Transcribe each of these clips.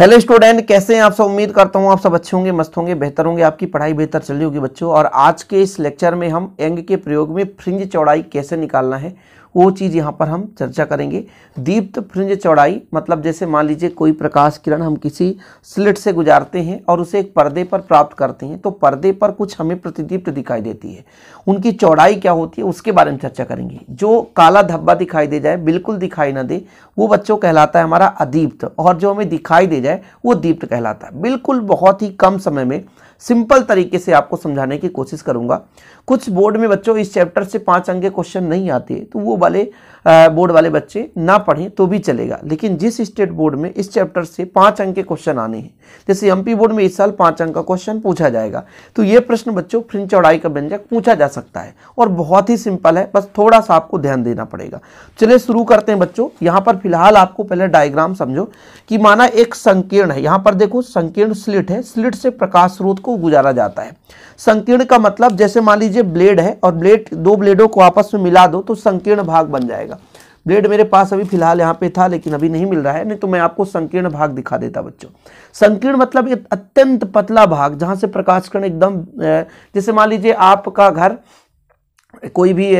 hello student कैसे हैं आप सब उम्मीद करता हूं आप सब अच्छे होंगे मस्त होंगे बेहतर होंगे आपकी पढ़ाई बेहतर चल रही होगी बच्चों और आज के इस लेक्चर में हम एंग के प्रयोग में फ्रिंज चौड़ाई कैसे निकालना है वो चीज़ यहाँ पर हम चर्चा करेंगे दीप्त फ्रिंज चौड़ाई मतलब जैसे मान लीजिए कोई प्रकाश किरण हम किसी स्लिट से गुजारते हैं और उसे एक पर्दे पर प्राप्त करते हैं तो पर्दे पर कुछ हमें प्रतिदीप्त दिखाई देती है उनकी चौड़ाई क्या होती है उसके बारे में चर्चा करेंगे जो काला धब्बा दिखाई दे जाए बिल्कुल दिखाई ना दे वो बच्चों कहलाता है हमारा अदीप्त और जो हमें दिखाई दे जाए वो दीप्त कहलाता है बिल्कुल बहुत ही कम समय में सिंपल तरीके से आपको समझाने की कोशिश करूंगा कुछ बोर्ड में बच्चों इस चैप्टर से पांच अंक के क्वेश्चन नहीं आते तो वो वाले बोर्ड वाले बच्चे ना पढ़ें तो भी चलेगा लेकिन जिस स्टेट बोर्ड में इस चैप्टर से पाँच अंक के क्वेश्चन आने हैं जैसे एमपी बोर्ड में इस साल पाँच अंक का क्वेश्चन पूछा जाएगा तो ये प्रश्न बच्चों फ्रिंच चौड़ाई का व्यंजक पूछा जा सकता है और बहुत ही सिंपल है बस थोड़ा सा आपको ध्यान देना पड़ेगा चलिए शुरू करते हैं बच्चों यहाँ पर फिलहाल आपको पहले डायग्राम समझो कि माना एक संकीर्ण है यहाँ पर देखो संकीर्ण स्लिट है स्लिट से प्रकाश स्रोत को गुजारा जाता है संकीर्ण का मतलब जैसे मान लीजिए ब्लेड है और ब्लेड दो ब्लेडों को आपस में मिला दो तो संकीर्ण भाग बन जाएगा ब्लेड मेरे पास अभी फिलहाल यहाँ पे था लेकिन अभी नहीं मिल रहा है नहीं तो मैं आपको संकीर्ण भाग दिखा देता बच्चों संकीर्ण मतलब एक अत्यंत पतला भाग जहाँ से प्रकाश एकदम जैसे मान लीजिए आपका घर कोई भी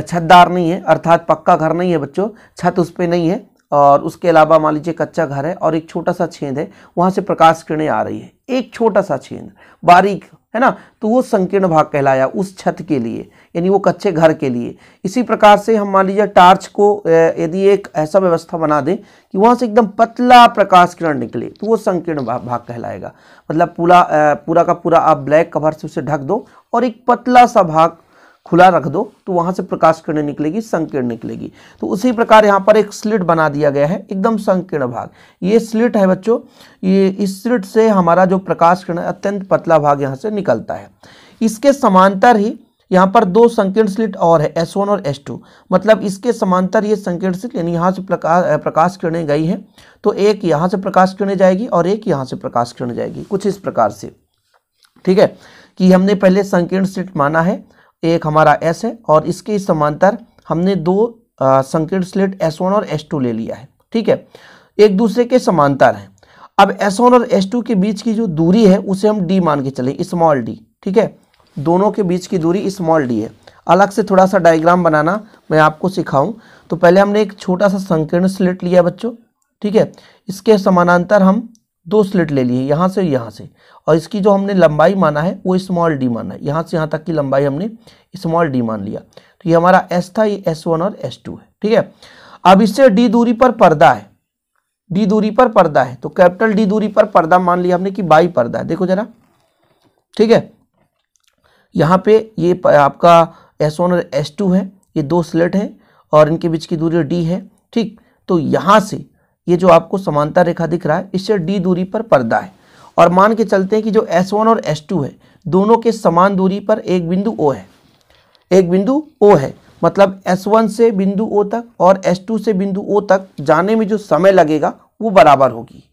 छतदार नहीं है अर्थात पक्का घर नहीं है बच्चों छत उस पर नहीं है और उसके अलावा मान लीजिए कच्चा घर है और एक छोटा सा छेद है वहाँ से प्रकाश किरणें आ रही है एक छोटा सा छेद बारीक है ना तो वो संकीर्ण भाग कहलाया उस छत के लिए यानी वो कच्चे घर के लिए इसी प्रकार से हम मान लीजिए टार्च को यदि एक ऐसा व्यवस्था बना दें कि वहाँ से एकदम पतला प्रकाश किरण निकले तो वो संकीर्ण भाग, भाग कहलाएगा मतलब पूरा पूरा का पूरा आप ब्लैक कवर से उसे ढक दो और एक पतला सा भाग खुला रख दो तो वहाँ से प्रकाश किरण निकलेगी संकीर्ण निकलेगी तो उसी प्रकार यहाँ पर एक स्लिट बना दिया गया है एकदम संकीर्ण भाग ये स्लिट है बच्चों ये इस स्लिट से हमारा जो प्रकाश किरण अत्यंत पतला भाग यहाँ से निकलता है इसके समांतर ही यहाँ पर दो संकीर्ण स्लिट और है S1 और S2 मतलब इसके समांतर ये संकीर्ण स्लिट यानी यहाँ से प्रकाश प्रकाश किरणें गई हैं तो एक यहाँ से प्रकाश किरणें जाएगी और एक यहाँ से प्रकाश किरण जाएगी कुछ इस प्रकार से ठीक है कि हमने पहले संकीर्ण स्लिट माना है एक हमारा एस है और इसके समांतर हमने दो संकीर्ण स्लेट एस वन और एस टू ले लिया है ठीक है एक दूसरे के समांतर हैं अब एस वन और एस टू के बीच की जो दूरी है उसे हम डी मान के चले स्मॉल डी ठीक है दोनों के बीच की दूरी स्मॉल डी है अलग से थोड़ा सा डायग्राम बनाना मैं आपको सिखाऊं तो पहले हमने एक छोटा सा संकीर्ण स्लेट लिया बच्चों ठीक है इसके समानांतर हम दो स्लिट ले लिए है यहाँ से यहाँ से और इसकी जो हमने लंबाई माना है वो स्मॉल डी माना है यहाँ से यहाँ तक की लंबाई हमने स्मॉल डी मान लिया तो ये हमारा एस था ये एस वन और एस टू है ठीक है अब इससे डी दूरी पर पर्दा है डी दूरी पर पर्दा है तो कैपिटल डी दूरी पर पर्दा मान लिया हमने कि बाई पर्दा है देखो जरा ठीक है यहाँ पे ये आपका एस वन और एस टू है ये दो स्लेट है और इनके बीच की दूरी डी है ठीक तो यहाँ से ये जो आपको समानता रेखा दिख रहा है इससे डी दूरी पर पर्दा है और मान के चलते हैं कि जो एस वन और एस टू है दोनों के समान दूरी पर एक बिंदु ओ है एक बिंदु ओ है मतलब एस वन से बिंदु ओ तक और एस टू से बिंदु ओ तक जाने में जो समय लगेगा वो बराबर होगी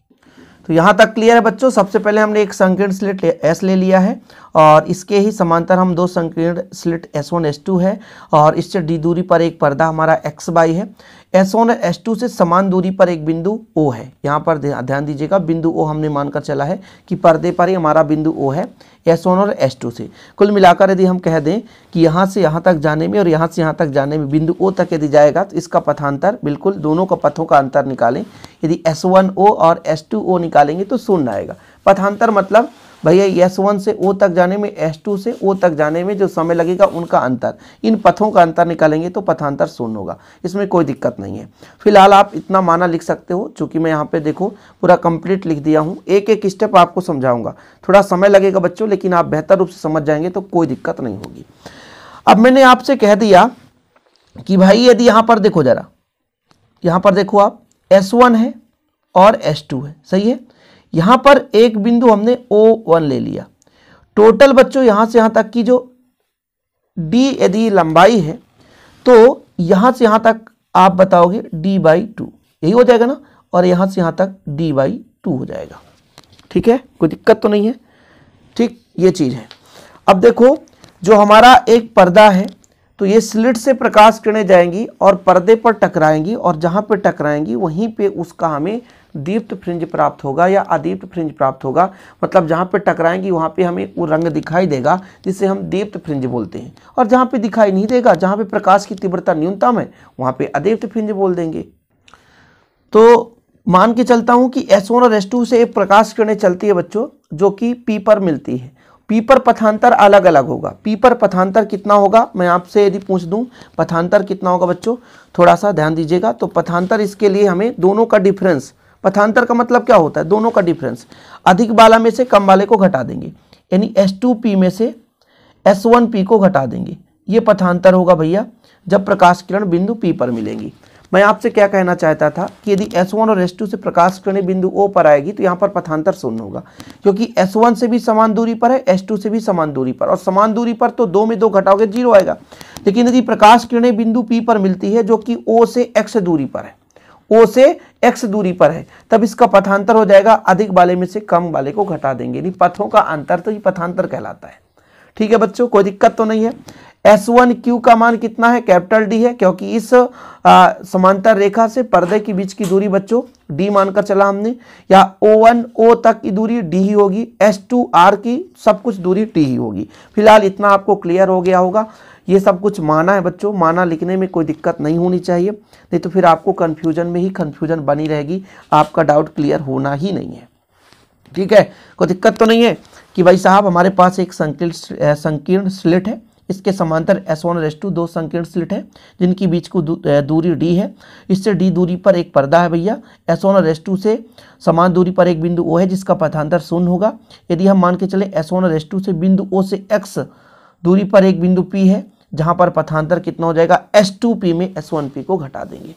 तो यहाँ तक क्लियर है बच्चों सबसे पहले हमने एक संकीर्ण स्लिट एस ले लिया है और इसके ही समांतर हम दो संकीर्ण slit S one S two है और इससे डी दूरी पर एक पर्दा हमारा एक्स बाई है एस वन एस टू से समान दूरी पर एक बिंदु ओ है यहाँ पर ध्यान दीजिएगा बिंदु ओ हमने मानकर चला है कि पर्दे पर ही हमारा बिंदु ओ है एस वन और एस टू से कुल मिलाकर यदि हम कह दें कि यहाँ से यहाँ तक जाने में और यहाँ से यहाँ तक जाने में बिंदु ओ तक यदि जाएगा तो इसका पथांतर बिल्कुल दोनों का पथों का अंतर निकालें यदि एस वन ओ और एस टू ओ निकालेंगे तो शून्य आएगा पथांतर मतलब भैया एस वन से ओ तक जाने में एस टू से ओ तक जाने में जो समय लगेगा उनका अंतर इन पथों का अंतर निकालेंगे तो पथांतर शून्य होगा इसमें कोई दिक्कत नहीं है फिलहाल आप इतना माना लिख सकते हो चूँकि मैं यहाँ पे देखो पूरा कंप्लीट लिख दिया हूँ एक एक स्टेप आपको समझाऊंगा थोड़ा समय लगेगा बच्चों लेकिन आप बेहतर रूप से समझ जाएंगे तो कोई दिक्कत नहीं होगी अब मैंने आपसे कह दिया कि भाई यदि यहाँ पर देखो ज़रा यहाँ पर देखो आप वन है और टू है सही है यहाँ पर एक बिंदु हमने ओ वन ले लिया टोटल बच्चों यहां से यहां तक की जो डी यदि लंबाई है तो यहां से यहां तक आप बताओगे डी बाई टू यही हो जाएगा ना और यहां से यहां तक डी बाई टू हो जाएगा ठीक है कोई दिक्कत तो नहीं है ठीक ये चीज़ है अब देखो जो हमारा एक पर्दा है तो ये स्लिट से प्रकाश किरणें जाएंगी और पर्दे पर टकराएंगी और जहां पे टकराएंगी वहीं पे उसका हमें दीप्त फ्रिंज प्राप्त होगा या अदीप्त फ्रिंज प्राप्त होगा मतलब जहाँ पे टकराएंगी वहाँ पे हमें वो रंग दिखाई देगा जिसे हम दीप्त फ्रिंज बोलते हैं और जहाँ पे दिखाई नहीं देगा जहाँ पे प्रकाश की तीव्रता न्यूनतम है वहाँ पे अदीप्त फ्रिंज बोल देंगे तो मान के चलता हूँ कि एस और एस से एक प्रकाश किरणें चलती है बच्चों जो कि पी पर मिलती है पी पर पथांतर अलग अलग होगा पी पर पथांतर कितना होगा मैं आपसे यदि पूछ दूं पथांतर कितना होगा बच्चों थोड़ा सा ध्यान दीजिएगा तो पथांतर इसके लिए हमें दोनों का डिफरेंस पथांतर का मतलब क्या होता है दोनों का डिफरेंस अधिक वाला में से कम वाले को घटा देंगे यानी पी में से पी को घटा देंगे ये पथांतर होगा भैया जब प्रकाश किरण बिंदु पी पर मिलेंगी मैं आपसे क्या कहना चाहता था कि यदि S1 और S2 से प्रकाश किरण बिंदु O पर आएगी तो यहाँ पर पथांतर शून्य होगा क्योंकि S1 से भी समान दूरी पर है S2 से भी समान दूरी पर और समान दूरी पर तो दो में दो घटाओगे जीरो आएगा लेकिन यदि प्रकाश किरण बिंदु P पर मिलती है जो कि O से X दूरी पर है ओ से एक्स दूरी पर है तब इसका पथांतर हो जाएगा अधिक वाले में से कम वाले को घटा देंगे यानी पथों का अंतर तो ये पथांतर कहलाता है ठीक है बच्चों कोई दिक्कत तो नहीं है एस वन क्यू का मान कितना है कैपिटल डी है क्योंकि इस समांतर रेखा से पर्दे के बीच की दूरी बच्चों डी मानकर चला हमने या ओ वन ओ तक की दूरी डी ही होगी एस टू आर की सब कुछ दूरी टी ही होगी फिलहाल इतना आपको क्लियर हो गया होगा ये सब कुछ माना है बच्चों माना लिखने में कोई दिक्कत नहीं होनी चाहिए नहीं तो फिर आपको कन्फ्यूजन में ही कन्फ्यूजन बनी रहेगी आपका डाउट क्लियर होना ही नहीं है ठीक है कोई दिक्कत तो नहीं है कि भाई साहब हमारे पास एक संकीर्ण संकीर्ण स्लिट है इसके समांतर एस वन एस टू दो संकीर्ण स्लिट है जिनकी बीच को दूरी डी है इससे डी दूरी पर एक पर्दा है भैया एस वन और एस टू से समान दूरी पर एक बिंदु ओ है जिसका पथांतर शून्य होगा यदि हम मान के चले एस वन और एस टू से बिंदु ओ से एक्स दूरी पर एक बिंदु पी है जहाँ पर पथांतर कितना हो जाएगा एस टू पी में एस वन पी को घटा देंगे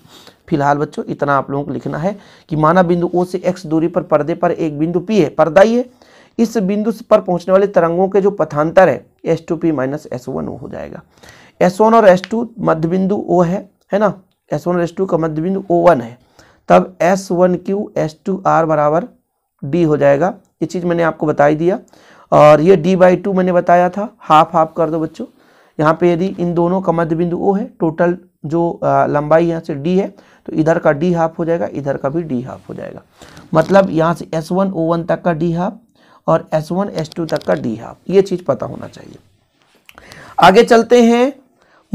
फिलहाल बच्चों इतना आप लोगों को लिखना है कि माना बिंदु ओ से एक्स दूरी पर पर्दे पर एक बिंदु पी है पर्दा ही है इस बिंदु पर पहुंचने वाले तरंगों के जो पथांतर है S two P minus S one हो जाएगा एस वन और एस टू मध्य बिंदु ओ है है ना एस वन और एस टू का मध्य बिंदु ओ वन है तब S one Q S two R बराबर डी हो जाएगा ये चीज़ मैंने आपको बताई दिया और ये डी बाई टू मैंने बताया था हाफ हाफ कर दो बच्चों यहाँ पे यदि इन दोनों का मध्य बिंदु ओ है टोटल जो लंबाई यहाँ से डी है तो इधर का डी हाफ हो जाएगा इधर का भी डी हाफ हो जाएगा मतलब यहाँ से एस वन ओ वन तक का डी हाफ और एस वन एस टू तक का डी हाफ ये चीज़ पता होना चाहिए आगे चलते हैं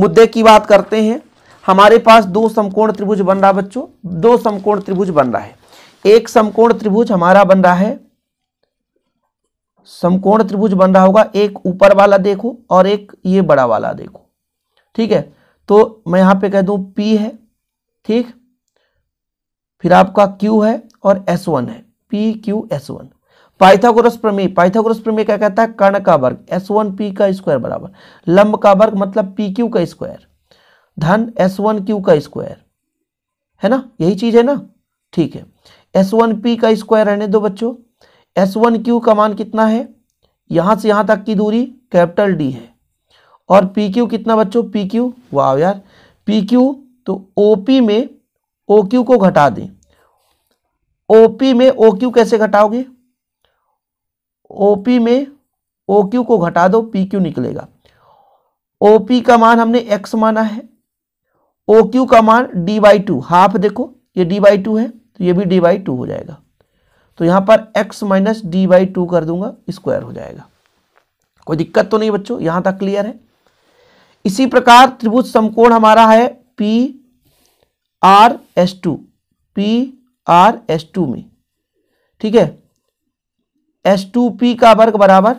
मुद्दे की बात करते हैं हमारे पास दो समकोण त्रिभुज बन रहा बच्चों दो समकोण त्रिभुज बन रहा है एक समकोण त्रिभुज हमारा बन रहा है समकोण त्रिभुज बन रहा होगा एक ऊपर वाला देखो और एक ये बड़ा वाला देखो ठीक है तो मैं यहां पे कह दू पी है ठीक फिर आपका क्यू है और एस वन है P Q S one Pythagoras प्रमेय पाइथागोरस प्रमेय क्या कहता है कर्ण का वर्ग एस वन पी का स्क्वायर बराबर लंब का वर्ग मतलब पी क्यू का स्क्वायर धन एस वन क्यू का स्क्वायर है ना यही चीज है ना ठीक है एस वन पी का स्क्वायर रहने दो बच्चों एस वन क्यू का मान कितना है यहाँ से यहाँ तक की दूरी कैपिटल डी है और पी क्यू कितना बच्चों पी क्यू वाह यार पी क्यू तो ओ पी में ओ क्यू को घटा दें ओ पी में ओ क्यू कैसे घटाओगे ओ पी में ओ क्यू को घटा दो पी क्यू निकलेगा ओ पी का मान हमने एक्स माना है ओ क्यू का मान डी बाई टू हाफ देखो ये डी बाई टू है तो ये भी डी बाई टू हो जाएगा तो यहां पर x minus D by two कर दूंगा स्क्वायर हो जाएगा कोई दिक्कत तो नहीं बच्चों यहां तक क्लियर है इसी प्रकार त्रिभुज समकोण हमारा है P R S two P R S two में ठीक है एस टू पी का वर्ग बराबर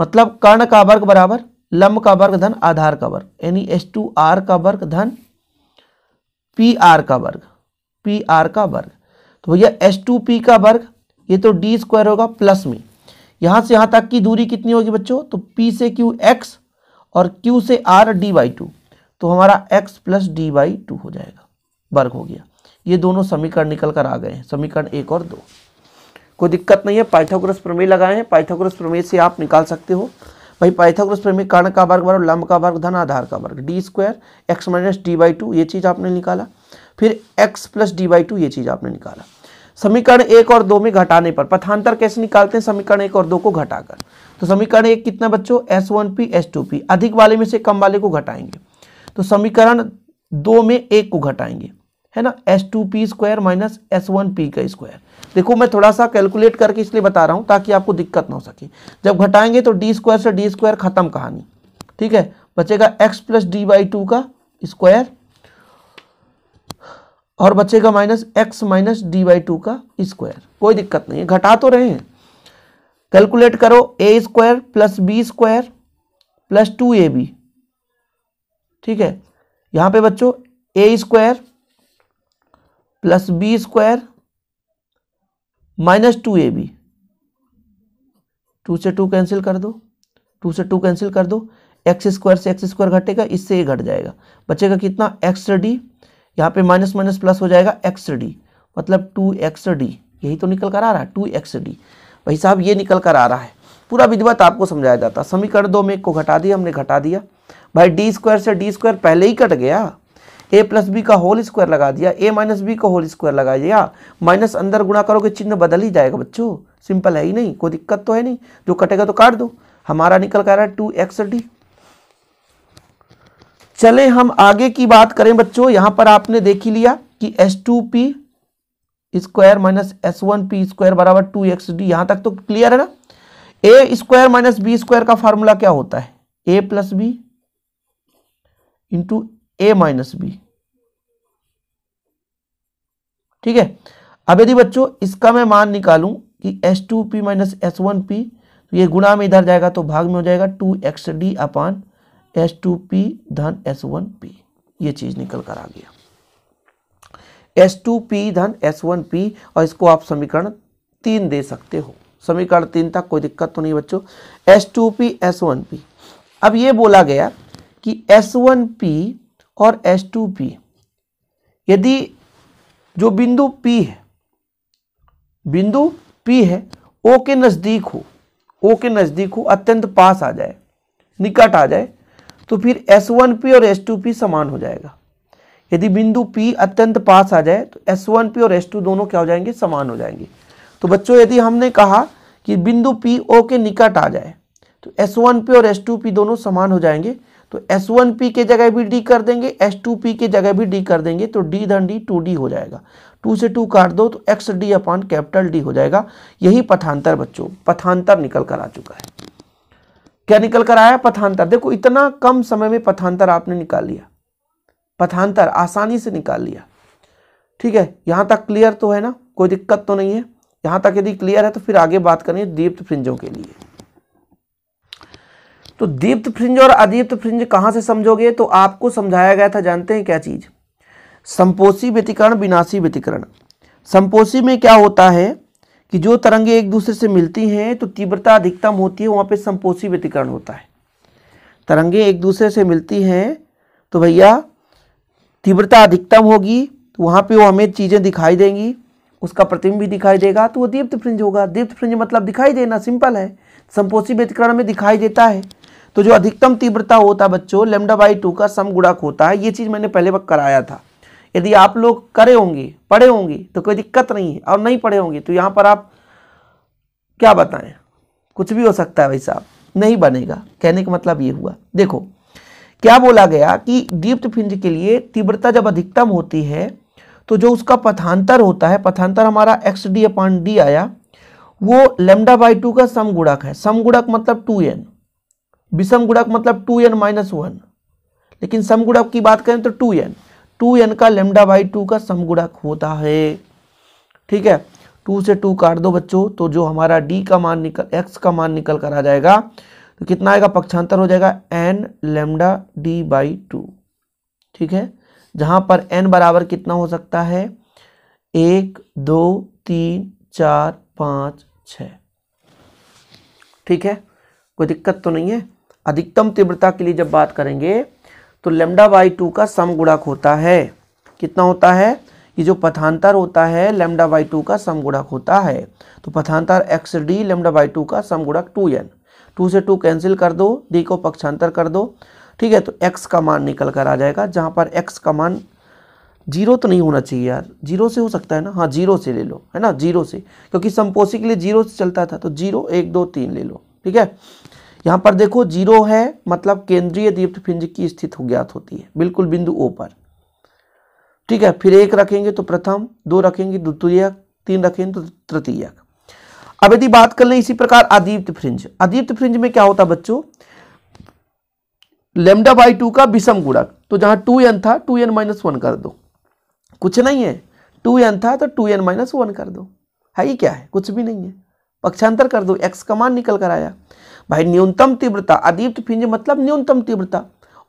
मतलब कर्ण का वर्ग बराबर लंब का वर्ग धन आधार का वर्ग यानी एस टू आर का वर्ग धन पी आर का वर्ग पी आर का वर्ग तो भैया एस टू पी का वर्ग ये तो डी स्क्वायर होगा प्लस में यहाँ से यहाँ तक की दूरी कितनी होगी बच्चों तो पी से क्यू एक्स और क्यू से आर डी बाई टू तो हमारा X plus D by two हो जाएगा वर्ग हो गया ये दोनों समीकरण निकल कर आ गए हैं समीकरण एक और दो कोई दिक्कत नहीं है पाइथागोरस प्रमेय लगाए हैं पाइथागोरस प्रमेय से आप निकाल सकते हो भाई पाइथागोरस प्रमेय कर्ण का वर्ग वर्ग लंब का वर्ग धन आधार का वर्ग D square X minus D by two ये चीज़ आपने निकाला फिर X plus D by two ये चीज़ आपने निकाला समीकरण एक और दो में घटाने पर पथांतर कैसे निकालते हैं समीकरण एक और दो को घटाकर तो समीकरण एक कितना बच्चों S one P S two P अधिक वाले में से कम वाले को घटाएंगे तो समीकरण दो में एक को घटाएंगे है ना S two P square minus S one P का स्क्वायर देखो मैं थोड़ा सा कैलकुलेट करके इसलिए बता रहा हूँ ताकि आपको दिक्कत ना हो सके जब घटाएंगे तो डी स्क्वायर से डी स्क्वायर खत्म कहानी ठीक है बचेगा X plus D by two का स्क्वायर और बचेगा minus X minus D by two का स्क्वायर कोई दिक्कत नहीं है घटा तो रहे हैं कैलकुलेट करो A square plus B square plus two A B ठीक है यहां पे बच्चों A square plus B square minus two A B two से टू कैंसिल कर दो टू से टू कैंसिल कर दो एक्स स्क्वायर से एक्स स्क्वायर घटेगा इससे ये घट जाएगा बचेगा कितना एक्स डी यहाँ पे माइनस माइनस प्लस हो जाएगा एक्स डी मतलब टू एक्स डी यही तो निकल कर आ रहा है टू एक्स डी भाई साहब ये निकल कर आ रहा है पूरा विधिवत आपको समझाया जाता समीकरण दो में एक को घटा दिया हमने घटा दिया भाई डी स्क्वायर से डी स्क्वायर पहले ही कट गया ए प्लस बी का होल स्क्वायर लगा दिया ए माइनस बी का होल स्क्वायर लगा दिया माइनस अंदर गुणा करोगे चिन्ह बदल ही जाएगा बच्चों सिंपल है ही नहीं कोई दिक्कत तो है नहीं जो कटेगा तो काट दो हमारा निकल कर रहा है टू एक्स डी चले हम आगे की बात करें बच्चों यहां पर आपने देखी लिया कि S two P square minus S one P square बराबर टू एक्स डी यहां तक तो क्लियर है ना A square minus B square का फॉर्मूला क्या होता है A plus B into A minus B ठीक है अब यदि बच्चों इसका मैं मान निकालू कि S two P minus S one P ये गुणा में इधर जाएगा तो भाग में हो जाएगा two X D upon S two P धन एस वन पी ये चीज़ निकल कर आ गया एस टू पी धन एस वन पी और इसको आप समीकरण तीन दे सकते हो समीकरण तीन तक कोई दिक्कत तो नहीं बच्चों S two P S one P अब ये बोला गया कि एस वन पी और एस टू पी यदि जो बिंदु पी है बिंदु पी है ओ के नज़दीक हो ओ के नज़दीक हो अत्यंत पास आ जाए निकट आ जाए तो फिर एस वन पी और एस टू पी समान हो जाएगा यदि बिंदु P अत्यंत पास आ जाए तो पी और S2 दोनों क्या हो जाएंगे समान हो जाएंगे तो बच्चों यदि हमने कहा कि बिंदु P O के निकट आ जाए तो पी और पी दोनों समान हो जाएंगे तो पी के जगह भी D कर देंगे पी के जगह भी D कर देंगे तो D धन D टू डी हो जाएगा टू से टू काट दो तो X D upon capital D हो जाएगा यही पथांतर बच्चों पथांतर निकल कर आ चुका है क्या निकल कर आया पथांतर देखो इतना कम समय में पथांतर आपने निकाल लिया पथांतर आसानी से निकाल लिया ठीक है यहां तक क्लियर तो है ना कोई दिक्कत तो नहीं है यहां तक यदि क्लियर है तो फिर आगे बात करेंगे दीप्त फ्रिंजों के लिए तो दीप्त फ्रिंज और अदीप्त फ्रिंज कहां से समझोगे तो आपको समझाया गया था जानते हैं क्या चीज़ संपोषी व्यतिकरण विनाशी व्यतिकरण संपोषी में क्या होता है कि जो तरंगे एक दूसरे से मिलती हैं तो तीव्रता अधिकतम होती है वहाँ पे संपोषी व्यतिकरण होता है तरंगे एक दूसरे से मिलती हैं तो भैया तीव्रता अधिकतम होगी तो वहाँ पे वो हमें चीज़ें दिखाई देंगी उसका प्रतिबिंब भी दिखाई देगा तो वो दीप्त फ्रिंज होगा दीप्त फ्रिंज मतलब दिखाई देना सिंपल है संपोषी व्यतिकरण में दिखाई देता है तो जो अधिकतम तीव्रता होता है बच्चों लेमडा बाई टू का सम गुड़क होता है ये चीज़ मैंने पहले वक्त कराया था यदि आप लोग करे होंगे पढ़े होंगे तो कोई दिक्कत नहीं है और नहीं पढ़े होंगे तो यहाँ पर आप क्या बताएं कुछ भी हो सकता है भाई साहब नहीं बनेगा कहने का मतलब ये हुआ देखो क्या बोला गया कि दीप्त फिंज के लिए तीव्रता जब अधिकतम होती है तो जो उसका पथांतर होता है पथांतर हमारा एक्स डी अपॉन डी आया वो लेमडा बाई टू का समगुणक है समगुणक मतलब टू एन विषम गुणक मतलब टू एन माइनस वन लेकिन समगुणक की बात करें तो टू एन टू एन का लेमडा बाई टू का समगुणक होता है ठीक है टू से टू काट दो बच्चों तो जो हमारा डी का मान निकल एक्स का मान निकल कर आ जाएगा तो कितना आएगा पक्षांतर हो जाएगा N lambda D by two ठीक है जहां पर एन बराबर कितना हो सकता है एक दो तीन चार पाँच छ ठीक है कोई दिक्कत तो नहीं है अधिकतम तीव्रता के लिए जब बात करेंगे तो लेमडा बाई टू का गुणक होता है कितना होता है ये जो पथांतर होता है लेमडा बाई टू का गुणक होता है तो पथांतर X D lambda by two का सम गुणक टू एन टू से टू कैंसिल कर दो डी को पक्षांतर कर दो ठीक है तो एक्स का मान निकल कर आ जाएगा जहाँ पर एक्स का मान जीरो तो नहीं होना चाहिए यार जीरो से हो सकता है ना हाँ जीरो से ले लो है ना जीरो से क्योंकि समपोसी के लिए जीरो से चलता था तो जीरो एक दो तीन ले लो ठीक है यहाँ पर देखो जीरो है मतलब केंद्रीय दीप्त पिंज की स्थिति ज्ञात होती है बिल्कुल बिंदु ओ पर ठीक है फिर एक रखेंगे तो प्रथम दो रखेंगे तो द्वितीय तीन रखेंगे तो तृतीय अब यदि बात कर लें इसी प्रकार अदीप्त फ्रिंज अदीप्त फ्रिंज में क्या होता बच्चों लेमडा बाई टू का विषम गुणक तो जहां टू एन था टू एन माइनस वन कर दो कुछ नहीं है टू एन था तो टू एन माइनस वन कर दो है ही क्या है कुछ भी नहीं है पक्षांतर कर दो एक्स का मान निकल कर आया भाई न्यूनतम तीव्रता अदीप्त पिंज मतलब न्यूनतम तीव्रता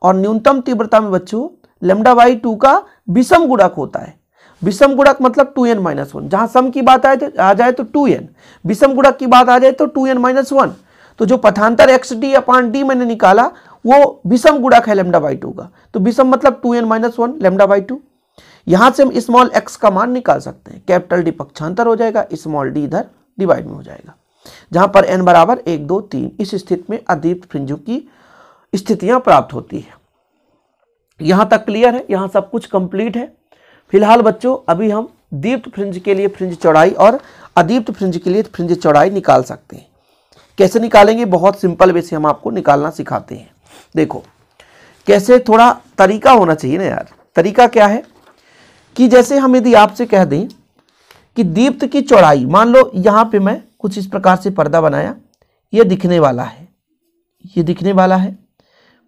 और न्यूनतम तीव्रता में बच्चों लेमडा वाई टू का विषम गुणक होता है विषम गुणक मतलब टू एन माइनस वन जहां सम की बात आए आ जाए तो टू एन विषम गुणक की बात आ जाए तो टू एन माइनस वन तो जो पथांतर एक्स डी अपान डी मैंने निकाला वो विषम गुणक है लेमडा वाई टू का तो विषम मतलब two N minus one lambda by two यहां से हम स्मॉल एक्स का मान निकाल सकते हैं कैपिटल डी पक्षांतर हो जाएगा स्मॉल डी इधर डिवाइड में हो जाएगा जहां पर एन बराबर एक दो तीन इस स्थिति में अदीप्त फ्रिंजों की स्थितियां प्राप्त होती है यहां तक क्लियर है यहां सब कुछ कंप्लीट है फिलहाल बच्चों अभी हम दीप्त फ्रिंज के लिए फ्रिंज चौड़ाई और अदीप्त फ्रिंज के लिए फ्रिंज चौड़ाई निकाल सकते हैं कैसे निकालेंगे बहुत सिंपल वैसे हम आपको निकालना सिखाते हैं देखो कैसे थोड़ा तरीका होना चाहिए ना यार तरीका क्या है कि जैसे हम यदि आपसे कह दें कि दीप्त की चौड़ाई मान लो यहां पे मैं कुछ इस प्रकार से पर्दा बनाया ये दिखने वाला है ये दिखने वाला है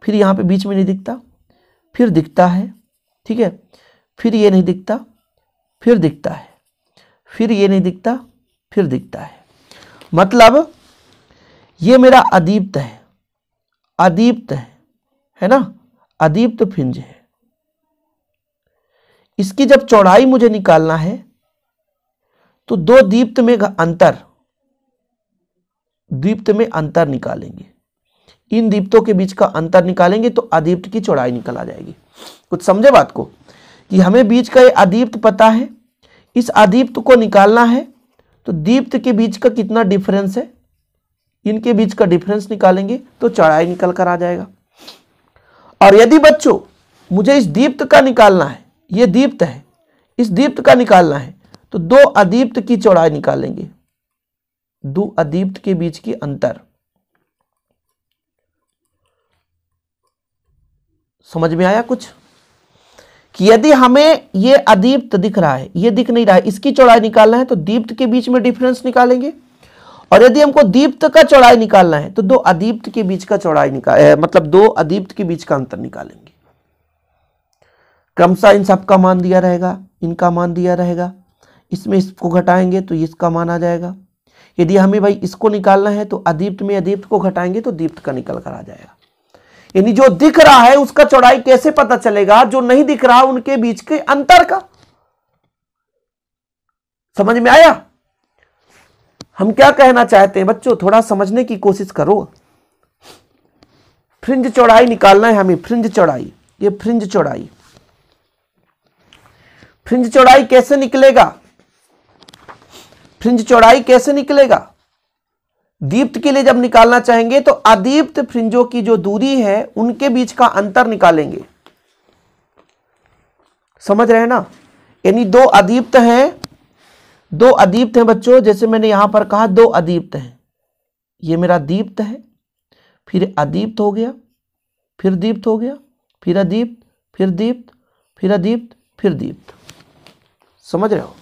फिर यहाँ पे बीच में नहीं दिखता फिर दिखता है ठीक है फिर ये नहीं दिखता फिर दिखता है फिर ये नहीं दिखता फिर दिखता है मतलब ये मेरा अदीप्त है अदीप्त है है ना अदीप्त फिंज है इसकी जब चौड़ाई मुझे निकालना है तो दो दीप्त में अंतर द्वीप्त में अंतर निकालेंगे इन दीप्तों के बीच का अंतर निकालेंगे तो अधीप्त की चौड़ाई निकल आ जाएगी कुछ समझे बात को कि हमें बीच का ये अधीप्त पता है इस अधीप्त को निकालना है तो दीप्त के बीच का कितना डिफरेंस है इनके बीच का डिफरेंस निकालेंगे तो चौड़ाई निकल कर आ जाएगा और यदि बच्चों मुझे इस दीप्त का निकालना है ये दीप्त है इस दीप्त का निकालना है तो दो अधीप्त की चौड़ाई निकालेंगे दो अदीप्त के बीच की अंतर समझ में आया कुछ कि यदि हमें यह अदीप्त दिख रहा है यह दिख नहीं रहा है इसकी चौड़ाई निकालना है तो दीप्त के बीच में डिफरेंस निकालेंगे और यदि हमको दीप्त का चौड़ाई निकालना है तो दो अदीप्त के बीच का चौड़ाई निकाल मतलब दो अदीप्त के बीच का अंतर निकालेंगे क्रमशः इन सबका मान दिया रहेगा इनका मान दिया रहेगा इसमें इसको घटाएंगे तो इसका मान आ जाएगा यदि हमें भाई इसको निकालना है तो अदीप्त में अदीप्त को घटाएंगे तो दीप्त का निकल कर आ जाएगा यानी जो दिख रहा है उसका चौड़ाई कैसे पता चलेगा जो नहीं दिख रहा उनके बीच के अंतर का समझ में आया हम क्या कहना चाहते हैं बच्चों थोड़ा समझने की कोशिश करो फ्रिंज चौड़ाई निकालना है हमें फ्रिंज चौड़ाई ये फ्रिंज चौड़ाई फ्रिंज चौड़ाई कैसे निकलेगा फ्रिंज चौड़ाई कैसे निकलेगा दीप्त के लिए जब निकालना चाहेंगे तो अदीप्त फ्रिंजों की जो दूरी है उनके बीच का अंतर निकालेंगे समझ रहे हैं ना यानी दो अदीप्त हैं दो अदीप्त हैं बच्चों जैसे मैंने यहां पर कहा दो अदीप्त हैं ये मेरा दीप्त है फिर अदीप्त हो गया फिर दीप्त हो गया फिर अदीप्त फिर दीप्त फिर अदीप्त फिर दीप्त समझ रहे हो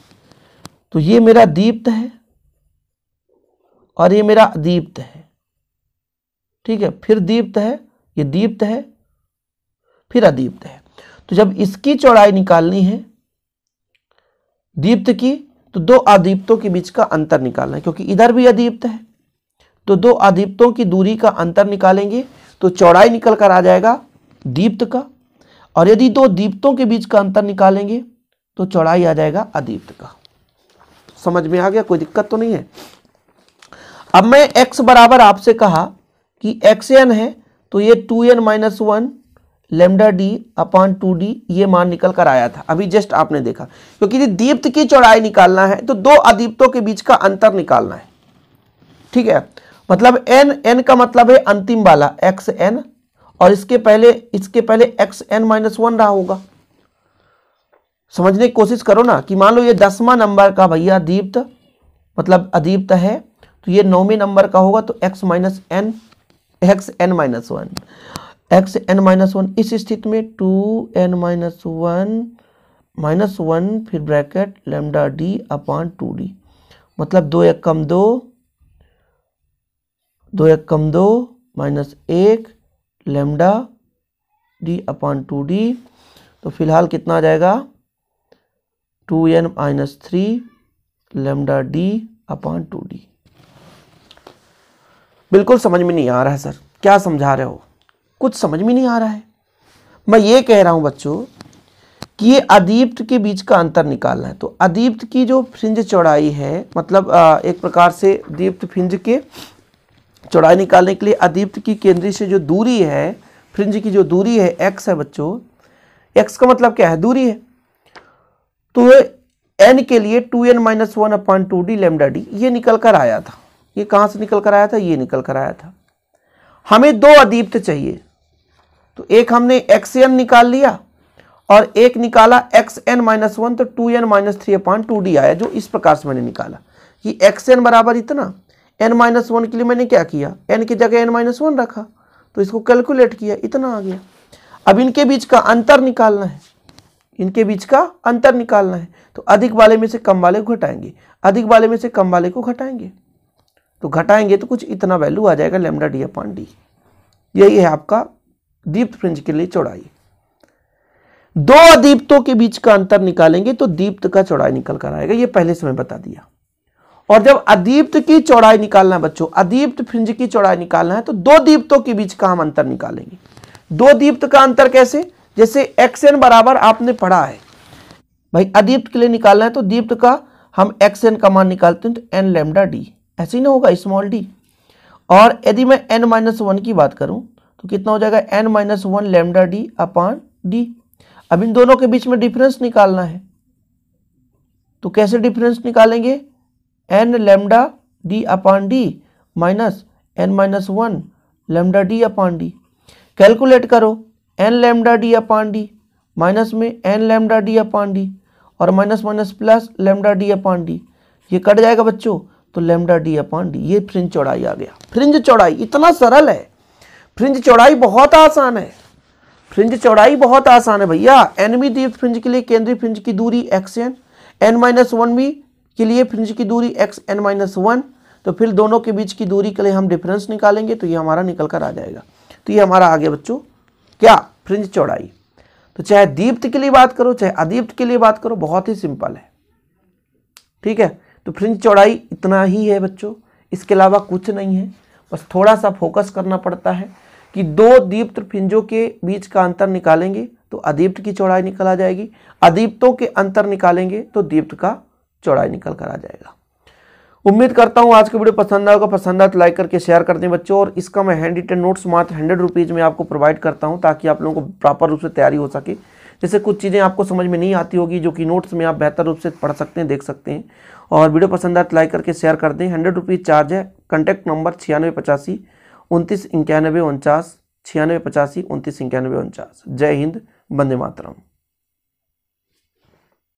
तो ये मेरा दीप्त है और ये मेरा दीप्त है ठीक है फिर दीप्त है ये दीप्त है फिर अदीप्त है तो जब इसकी चौड़ाई निकालनी है दीप्त की तो दो अदीप्तों के बीच का अंतर निकालना है क्योंकि इधर भी अदीप्त है तो दो अदीप्तों की दूरी का अंतर निकालेंगे तो चौड़ाई निकल कर आ जाएगा दीप्त का और यदि दो दीप्तों के बीच का अंतर निकालेंगे तो चौड़ाई आ जाएगा अदीप्त का समझ में आ गया कोई दिक्कत तो नहीं है अब मैं x बराबर आपसे कहा कि एक्स एन है तो ये two N minus one lambda D upon two D ये मान निकल कर आया था अभी जस्ट आपने देखा क्योंकि यदि दीप्त की चौड़ाई निकालना है तो दो अदीप्तों के बीच का अंतर निकालना है ठीक है मतलब एन एन का मतलब है अंतिम वाला एक्स एन और इसके पहले इसके पहले एक्स एन माइनस वन रहा होगा समझने की कोशिश करो ना कि मान लो ये दसवां नंबर का भैया दीप्त मतलब अदीप्त है तो ये नौवें नंबर का होगा तो X minus N X N minus one X N minus one इस स्थिति में two N minus one minus one फिर bracket lambda D upon two D मतलब दो एक कम दो दो एक कम दो माइनस एक lambda D upon two D तो फिलहाल कितना आ जाएगा two N minus three lambda D upon two D बिल्कुल समझ में नहीं आ रहा है सर क्या समझा रहे हो कुछ समझ में नहीं आ रहा है मैं ये कह रहा हूं बच्चों कि ये अदीप्त के बीच का अंतर निकालना है तो अदीप्त की जो फ्रिंज चौड़ाई है मतलब एक प्रकार से दीप्त फ्रिंज के चौड़ाई निकालने के लिए अदीप्त की केंद्रीय से जो दूरी है फ्रिंज की जो दूरी है एक्स है बच्चों एक्स का मतलब क्या है दूरी है तो एन के लिए two N minus one upon two D lambda D ये निकल कर आया था ये कहां से निकल कर आया था ये निकल कर आया था हमें दो अदीप्त चाहिए तो एक हमने एक्स एन निकाल लिया और एक निकाला एक्स एन माइनस वन तो two N minus three upon two D आया जो इस प्रकार से मैंने निकाला ये एक्स एन बराबर इतना एन माइनस वन के लिए मैंने क्या किया एन की जगह एन माइनस वन रखा तो इसको कैलकुलेट किया इतना आ गया अब इनके बीच का अंतर निकालना है इनके बीच का अंतर निकालना है तो अधिक वाले में से कम वाले को घटाएंगे अधिक वाले में से कम वाले को घटाएंगे तो घटाएंगे तो कुछ इतना वैल्यू आ जाएगा लेमडा डी अपॉन डी यही है आपका दीप्त फ्रिंज के लिए चौड़ाई दो अदीप्तों के बीच का अंतर निकालेंगे तो दीप्त का चौड़ाई निकल कर आएगा यह पहले से बता दिया और जब अदीप्त की चौड़ाई निकालना है बच्चों अदीप्त फ्रिंज की चौड़ाई निकालना है तो दो दीप्तों के बीच का हम अंतर निकालेंगे दो दीप्त का अंतर कैसे जैसे एक्स एन बराबर आपने पढ़ा है भाई अदीप्त के लिए निकालना है तो दीप्त का हम एक्स एन का मान निकालते हैं तो एन लेमडा डी ऐसे ही ना होगा स्मॉल डी और यदि मैं एन माइनस वन की बात करूं तो कितना हो जाएगा N minus one lambda D upon D अब इन दोनों के बीच में डिफरेंस निकालना है तो कैसे डिफरेंस निकालेंगे N lambda D upon D minus N minus one lambda D upon D calculate करो N lambda D upon D minus में N lambda D upon D और minus minus plus lambda D upon D ये कट जाएगा बच्चों तो lambda D upon D ये फ्रिंज चौड़ाई आ गया फ्रिंज चौड़ाई इतना सरल है फ्रिंज चौड़ाई बहुत आसान है फ्रिंज चौड़ाई बहुत आसान है भैया एनवी दीप फ्रिंज के लिए केंद्रीय फ्रिंज की दूरी X N N minus one वी के लिए फ्रिंज की दूरी एक्स एन माइनस वन तो फिर दोनों के बीच की दूरी के लिए हम डिफरेंस निकालेंगे तो ये हमारा निकल कर आ जाएगा तो ये हमारा आ गया बच्चों क्या फ्रिंज चौड़ाई तो चाहे दीप्त के लिए बात करो चाहे अदीप्त के लिए बात करो बहुत ही सिंपल है ठीक है तो फ्रिंज चौड़ाई इतना ही है बच्चों इसके अलावा कुछ नहीं है बस थोड़ा सा फोकस करना पड़ता है कि दो दीप्त फ्रिंजों के बीच का अंतर निकालेंगे तो अदीप्त की चौड़ाई निकल आ जाएगी अदीप्तों के अंतर निकालेंगे तो दीप्त का चौड़ाई निकल कर आ जाएगा उम्मीद करता हूँ आज की वीडियो पसंद आएगा पसंद आए तो लाइक करके शेयर कर दें बच्चों और इसका मैं हैंड रिटन नोट्स मात्र हंड्रेड रुपीज़ में आपको प्रोवाइड करता हूँ ताकि आप लोगों को प्रॉपर रूप से तैयारी हो सके जैसे कुछ चीज़ें आपको समझ में नहीं आती होगी जो कि नोट्स में आप बेहतर रूप से पढ़ सकते हैं देख सकते हैं और वीडियो पसंद आए तो लाइक करके शेयर कर दें हंड्रेड रुपीज़ चार्ज है कॉन्टैक्ट नंबर छियानवे पचासी उनतीस इक्यानवे उनचास छियानवे पचासी उनतीस इक्यानवे उनचास जय हिंद वंदे मातरम